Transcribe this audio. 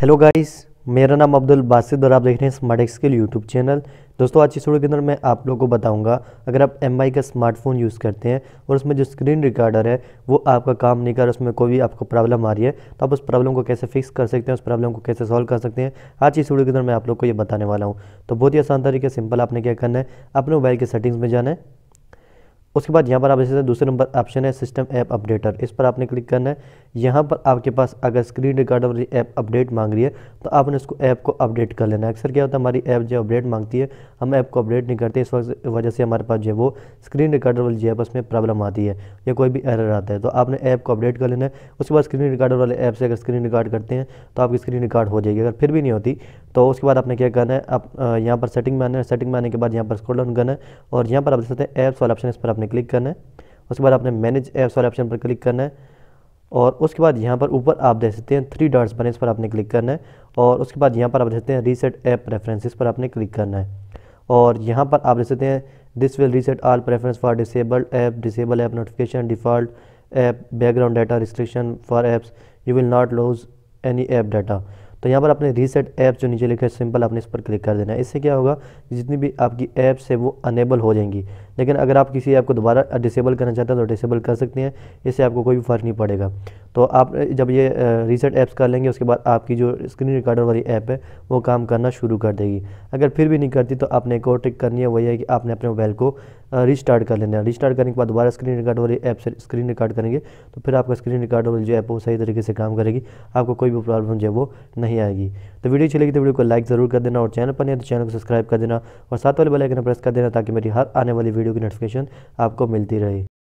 hello guys मेरा नाम अब्दुल बासित और आप देख रहे हैं स्मार्ट एक्सकिल यूट्यूब चैनल दोस्तों आज इस वीडियो के अंदर मैं आप लोगों को बताऊंगा अगर आप एम का स्मार्टफोन यूज़ करते हैं और उसमें जो स्क्रीन रिकॉर्डर है वो आपका काम नहीं कर उसमें कोई भी आपको प्रॉब्लम आ रही है तो आप उस प्रॉब्लम को कैसे फिक्स कर सकते हैं उस प्रॉब्लम को कैसे सॉल्व कर सकते हैं आज इस वीडियो के अंदर मैं आप लोग को ये बताने वाला हूँ तो बहुत ही आसान तरीके सिंपल आपने क्या करना है अपने मोबाइल की सेटिंग्स में जाना है उसके बाद यहाँ पर आप जैसे दूसरे नंबर ऑप्शन है सिस्टम ऐप अपडेटर इस पर आपने क्लिक करना है यहाँ पर आपके पास अगर स्क्रीन रिकॉर्डर वाली ऐप अपडेट मांग रही है तो आपने उसको ऐप को अपडेट कर लेना है अक्सर क्या होता है हमारी ऐप जो अपडेट मांगती है हम ऐप को अपडेट नहीं करते इस वजह से हमारे पास जो है वो स्क्रीन रिकॉर्डर वाली जो है उसमें प्रॉब्लम आती है या कोई भी एरर आता है तो आपने ऐप को अपडेट कर लेना है उसके बाद स्क्रीन रिकॉर्डर वाले ऐप से अगर स्क्रीन रिकॉर्ड करते हैं तो आपकी स्क्रीन रिकॉर्ड हो जाएगी अगर फिर भी नहीं होती तो उसके बाद आपने क्या करना है आप यहाँ पर सेटिंग में आना है सेटिंग में आने के बाद यहाँ पर स्क्रोल डाउन करना है और यहाँ पर आप देख सकते हैं ऐप्स वाला ऑप्शन इस पर आपने क्लिक करना है उसके बाद आपने मैनेज ऐप्स वाले ऑप्शन पर क्लिक करना है और उसके बाद यहाँ पर ऊपर आप देख सकते हैं थ्री डॉट्स बने इस पर आपने क्लिक करना है और उसके बाद यहाँ पर आप देख सकते हैं रीसेट ऐप प्रेफरेंसेस पर आपने क्लिक करना है और यहाँ पर आप देख सकते हैं this will reset all preference for disabled app disable app notification default app background data restriction for apps you will not lose any app data तो यहाँ पर आपने रीसेट ऐप जो नीचे लिखा है सिंपल आपने इस पर क्लिक कर देना है इससे क्या होगा जितनी भी आपकी ऐप्स है वो अनेबल हो जाएंगी लेकिन अगर आप किसी ऐप को दोबारा डिसेबल करना चाहते हैं तो डिसेबल कर सकते हैं इससे आपको कोई भी फ़र्क नहीं पड़ेगा तो आप जब ये रीसेट ऐप्स कर लेंगे उसके बाद आपकी जो स्क्रीन रिकॉर्डर वाली ऐप है वो काम करना शुरू कर देगी अगर फिर भी नहीं करती तो आपने एक और ट्रिक करनी है वही है कि आपने अपने मोबाइल को रिस्टार्ट कर लेना है रिस्टार्ट करने के बाद दोबारा स्क्रीन रिकॉर्ड वाली ऐप से स्क्रीन रिकॉर्ड करेंगे तो फिर आपका स्क्रीन रिकॉर्ड वाली जो ऐप वो सही तरीके से काम करेगी आपको कोई भी प्रॉब्लम जो है वो नहीं आएगी तो वीडियो चलेगी तो वीडियो को लाइक ज़रूर कर देना और चैनल पर नहीं तो चैनल को सब्सक्राइब कर देना और साथ वाले बेल आइकन प्रेस कर देना ताकि मेरी हर आने वाली वीडियो वीडियो की नोटिफिकेशन आपको मिलती रहे